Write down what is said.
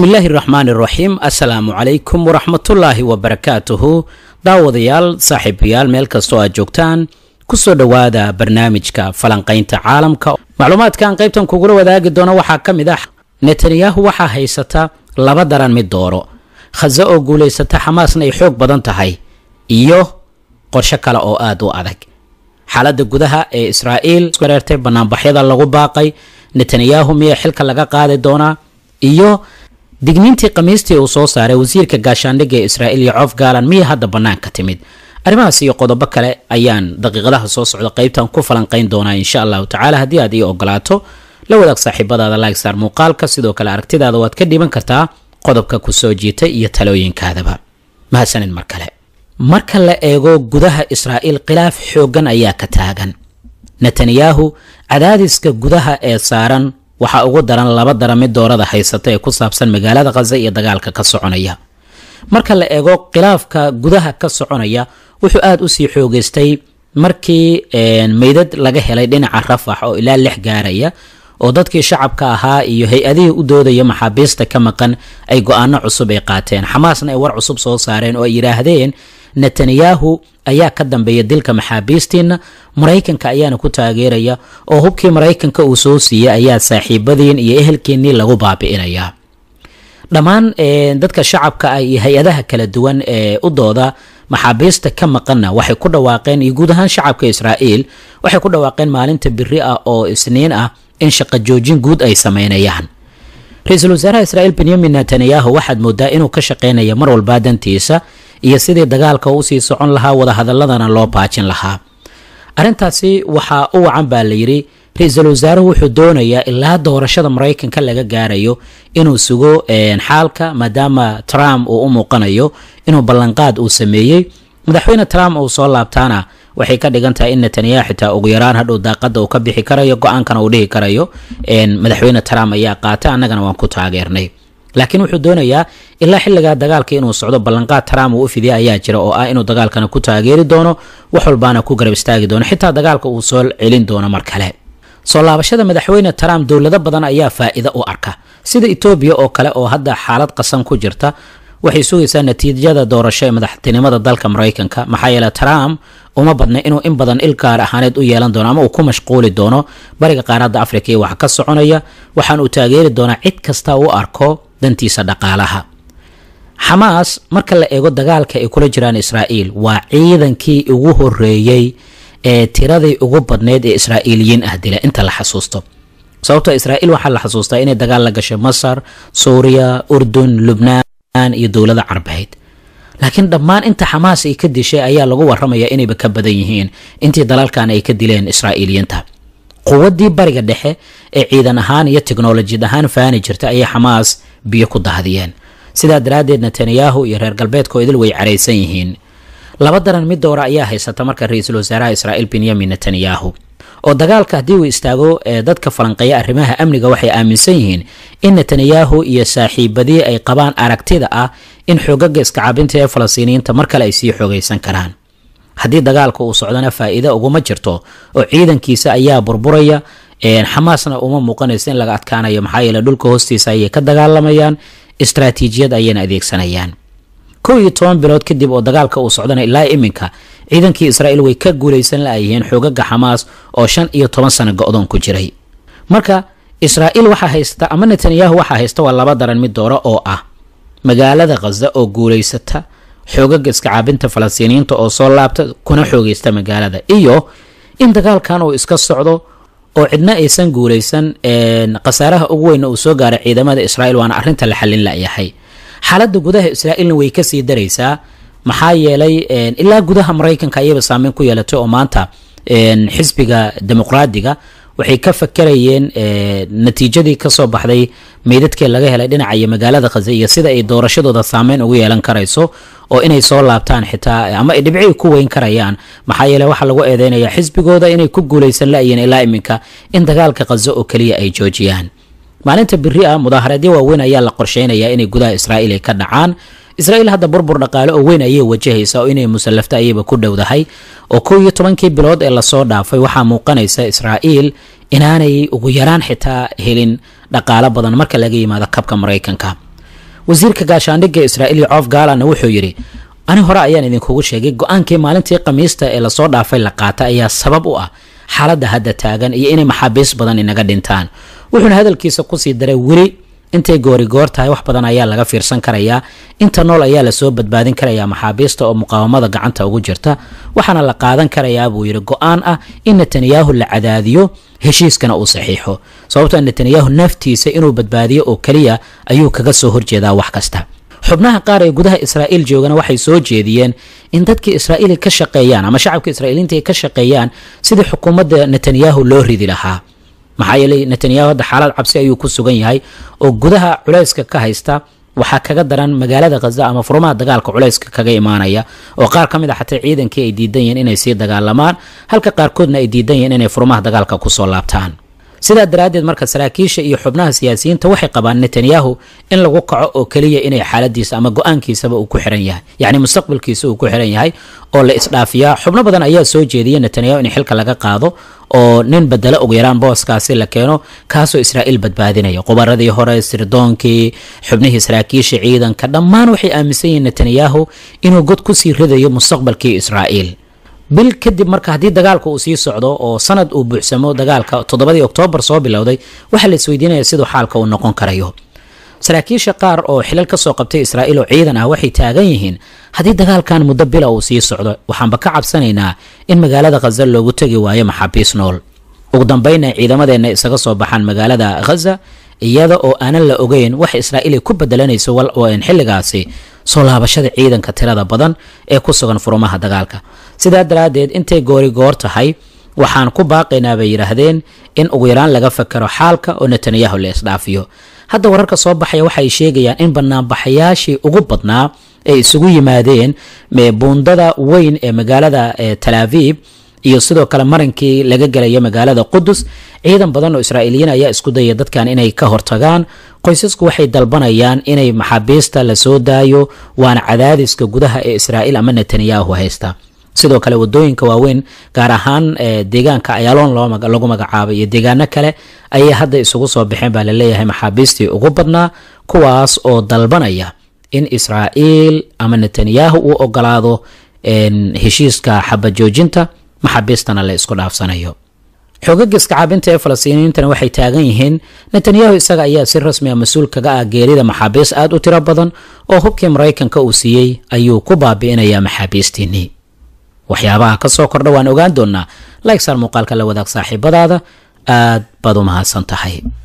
bismillaahi raxmaani raxiim assalaamu calaykum waraxmatullaahi wabarakaatuhu daawadayaal saaxiibayaal meel kastoo aad joogtaan kusoo dhowaada barnaamijka falanqaynta caalamka macluumaadkan qaybtan kugula wadaagi doono waxaa ka mid ah netanyahu waxaa haysata laba daran mid dooro khaza oo guulaysata xamaasna ay xoog badan tahay iyo qorsho kale oo aad u adag xaaladda gudaha ee israa'iil reertay banaanbaxyada lagu baaqay netanyahu miya xilka laga qaadi doonaa iyo digniintii khamiistii uu soo saaray wasiirka gaashaandhigga ee israa'iil iyo coof gaalan miya hadda bannaanka timid arrimahaas iyo qodobo kale ayaan daqiiqadaha soo socda qaybtan ku falanqayn doonaa insha allahu tacaala haddii aad ii ogolaato la wadaag saaxiibadaada lagstar muuqaalka sidoo kale aragtidaada waad ka dhiban kartaa qodobka ku soo jiitay iyo talooyinkaadaba mahadsanid mar kale marka la eego gudaha israa'iil khilaaf xooggan ayaa ka taagan netanyahu cadaadiska gudaha ee saaran waxaa ugu daran laba darami doorada haysata ee ku saabsan magaalada khaza iyo dagaalka ka soconaya marka la eego khilaafka gudaha ka soconaya wuxuu aada usii xoogeystay markii meydad laga helay dhinaca rafax oo ilaa lix gaaraya oo dadkii shacabka ahaa iyo hay-adihii u doodaya maxaabiista ka maqan ay go-aano cusub ay qaateen xamaasna ay war cusub soo saareen oo ay yidhaahdeen netanyahu ayaa ka dambeeya dilka maxaabiistiina maraykanka ayaana ku taageeraya oo hubkii maraykanka uu soo siiyey ayaa saaxiibadiin iyo ehelkiinnii lagu baabi'inayaa dhammaan eh, dadka shacabka ah iyo hay-adaha kala duwan ee eh, u dooda maxaabiista ka maqanna waxay ku dhawaaqeen iyo guud ahaan shacabka israa'iil waxay ku dhawaaqeen maalinta biri ah oo isniin ah in shaqo joojin guud ay samaynayaan ra-iisul wasaaraha israa'iil benyamin netanyahu waxaad moodaa inuu ka shaqaynaya mar walbaa dantiisa iyo sidii dagaalka usii socon lahaa wadahadaladana loo baajin lahaa arrintaasi waxaa u wacan baa layidhi ra-iisul wasaaruhu wuxuu doonayaa ilaa doorashada maraykanka laga gaarayo inuu sugo xaalka maadaama trump uu u muuqanayo inuu ballanqaad uu sameeyey madaxweyne trump uu soo laabtaana waxay ka dhigan tahay in netanyahu xitaa ugu yaraan hadhow daaqada uu ka bixi karayo go-aankana uu dhihi karayo madaxweyne trump ayaa qaata annagana waan ku taageernay laakiin wuxuu doonayaa ilaa xilligaa dagaalka inuu socdo ballanqaad taraam uu u fidiya ayaa jira oo ah inuu dagaalkana ku taageeri doono wax walbaana ku garab istaagi doono xitaa dagaalka uu soo celin doono mar kale soo laabashada madaxweyne taraam dowlado badan ayaa faa'iido u arka sida etoobiya oo kale oo hadda xaalad qasan ku jirta waxay sugaysaa natiijada doorasho ee madaxtinimada dalka maraykanka maxaa yeele taraam uma badna inuu in badan il gaar ahaaneed u yeelan doono ama uu ku mashquuli doono bariga qaaradda afrika iyo wax ka soconaya waxaan uu taageeri doonaa cid kasta u arko dantiisa dhaqaalaha xamaas marka la eego dagaalka ay kula jiraan israa'iil waa ciidankii ugu horeeyey ee tiradii ugu badneyd ee israa'iiliyiin ah dila inta la xasuusto sababtoo ah israa'iil waxaa la xasuustaa inay dagaal la gashay masar suuriya urdun lubnaan iyo dowlada carbeed laakiin dhammaan inta xamaas ay ka dishay ayaa lagu waramayaa inayba ka badan yihiin intii dalalkan ay ka dileen israa'iiliyiinta quwaddii bariga dhexe ee ciidan ahaan iyo teknolojiyad ahaan faani jirta ayaa xamaas biyo ku dahadiyeen sidaa daraaddeed netanyahu iyo reer galbeedku idil way caraysan yihiin laba daran mid doora ayaa haysata marka ra-iisul wasaaraha israa'iil benyamin netanyahu oo dagaalka haddii uu istaago ee dadka falanqeeya arrimaha amniga waxay aaminsan yihiin in netanyahu iyo saaxiibadii ay qabaan aragtida ah in xoogaga iskacabinta ee falastiiniyiinta mar kale ay sii xoogaysan karaan haddii dagaalka uu socdona faa'iido uguma jirto oo ciidankiisa ayaa burburaya xamaasna uma muuqanaysa in laga adkaanayo maxaa yeele dhulka hoostiisa ayay ka dagaalamayaan istraatiijiyad ayayna adeegsanayaan kow iyo toban bilood kadib oo dagaalka uu socdana ilaa iminka ciidankii israa'iil way ka guulaysan la'yihiin xoogaga xamaas oo shan iyo toban sano go-doon ku jiray marka israa'iil waxaa haysta ama netanyahu waxaa haysta waa laba daran mid dooro oo ah magaalada khaza oo guulaysata xoogaga iska caabinta falastiiniyiinta oo soo laabta kuna xoogaysta magaalada iyo in dagaalkan uu iska socdo oo cidna aysan guulaysan khasaaraha ugu weyna uu soo gaaray ciidamada israa'iil waana arrinta la xallin layahay xaaladda gudaha israa'iilna way ka sii daraysaa maxaa yeelay ilaa gudaha maraykanka ayaba saameyn ku yeelatay oo maanta xisbiga demuqraadiga waxay ka fakerayeen eh, natiijadii kasoo baxday meydadkee laga helay dhinaca iyo magaalada khaza iyo sida ay doorashadooda saameyn ugu yeelan karayso oo inay soo laabtaan xitaa eh, ama ay dhibcihii ku weyn karayaan maxaa yeele waxaa lagu eedeynaya xisbigooda inay ku guulaysan la'yiin ilaa iminka in dagaalka khaza oo keliya ay joojiyaan maalinta beri ah mudaahareedyo waaweyn ayaa la qorsheynayaa inay gudaha israa'iil ay ka dhacaan israa'iil hadda burbur dhaqaale oo weyn ayay wajahaysa oo inay musallafta ayayba ku dhowdahay oo kow iyo tobankii bilood ee lasoo dhaafay waxaa muuqanaysa israa'iil inaanay ugu yaraan xitaa helin dhaqaalo badan marka laga yimaado kabka maraykanka wasiirka gaashaandhigga israa'iil coof gaalanna wuxuu yidhi ani hore ayaan idinkugu sheegay go-aankii maalintii khamiista ee lasoo dhaafay la qaata ayaa sabab u ah xaaladda hadda taagan iyo inay maxaabiis badan inaga dhintaan wuxuuna hadalkiisa kusii daray weli intay goorigoor tahay wax badan ayaa laga fiirsan karayaa inta nool ayaa lasoo badbaadin karayaa maxaabiista oo muqaawamada gacanta ugu jirta waxaana la qaadan karayaa buu yidhi go-aan ah in netanyahu la cadaadiyo heshiiskana uu saxiixo sababta netanyahu naftiisa inuu badbaadiyo oo keliya ayuu kaga soo horjeedaa wax kasta xubnaha qaar ee gudaha israa'iil joogana waxay soo jeediyeen in dadkii israa'iili ka shaqeeyaan ama shacabka israa'iiliinta ay ka shaqeeyaan sidii xukuumadda netanyahu loo ridi lahaa maxaa yeelay netanyahu hadda xaalad cabsi ayuu ku sugan yahay oo gudaha culayska ka haysta waxaa kaga daran magaalada khaza ama furmaha dagaalka culayska kaga imaanaya oo qaar ka mid a ah xataa ciidankii ay diidan yihiin inay sii dagaalamaan halka qaarkoodna ay diidan yihiin inay furmaha dagaalka kusoo laabtaan sidaa daraaddeed marka saraakiisha iyo xubnaha siyaasiyiinta waxay qabaan netanyahu in lagu kaco oo keliya inay xaaladiisa ama go-aankiisaba uu ku xiran yahay yacni mustaqbalkiisa uu ku xiran yahay oo la isdhaafiyaa xubno badan ayaa soo jeediya netanyahu in xilka laga qaado oo nin bedelo ugu yaraan booskaasi la keeno kaasoo israa'iil badbaadinaya qubaradii hore sirdoonkii xubnihii saraakiisha ciidanka dhammaan waxay aaminsan yihiin netanyahu inuu god kusii ridayo mustaqbalkii israa'iil bil kadib marka haddii dagaalka uu sii socdo oo sanad uu buuxsamo dagaalka toddobadii oktoobar soo bilowday waxaa la isweydiinaya siduu xaalka uu noqon karayo saraakiisha qaar oo xilal ka soo qabtay israa'iil oo ciidan ah waxay taagan yihiin haddii dagaalkan muddo bila ah uu sii socdo waxaanba ka cabsanaynaa in magaalada khaza loogu tegi waayo maxaabiis nool ugu dambeyna ciidamadeenna isaga soo baxaan magaalada khaza iyada oo aanan la ogeyn wax israa'iil ay ku bedelanayso xilligaasi soo laabashada ciidanka tirada badan ee ku sugan furumaha dagaalka sidaa daraaddeed intay goorigoor tahay waxaan ku baaqaynaa bay yidhaahdeen in ugu yaraan laga fakaro xaalka oo netanyahu la isdhaafiyo hadda wararka soo baxaya waxay sheegayaan in banaanbaxayaashii ugu badnaa ay isugu yimaadeen buundada weyn ee magaalada eh, talaaviib iyo sidoo kale marankii laga gelayo magaalada qudus ciidan badan oo israa'iiliyiin ayaa isku dayay dadkan inay ka hortagaan qoysasku waxay dalbanayaan inay maxaabiista la soo daayo waana cadaadiska gudaha ee israa'iil ama netanyahu haysta sidoo kale wadooyinka waaweyn gaar ahaan eh, deegaanka ayaaloon lagu magacaabo iyo deegaano kale ayay hadda isugu soo baxeen baa laleeyahay maxaabiistii ugu badnaa kuwaas oo dalbanaya in israa'iil ama netanyahu uu ogolaado heshiiska xabajoojinta maxaabiistana la isku dhaafsanayo xoogagaska caabinta ee falastiiniyiintana waxay taagan yihiin netanyahu isaga ayaa si rasmi a ah mas-uul kaga ah geerida maxaabiis aad u tiro badan oo hubkii maraykanka uu siiyey ayuu ku baabi'inayaa maxaabiistiinnii waxyaabaha ka soo kordha waan ogaan doonnaa laysaan muuqaalka la wadaag saaxiibadaada aad baad u mahadsan tahay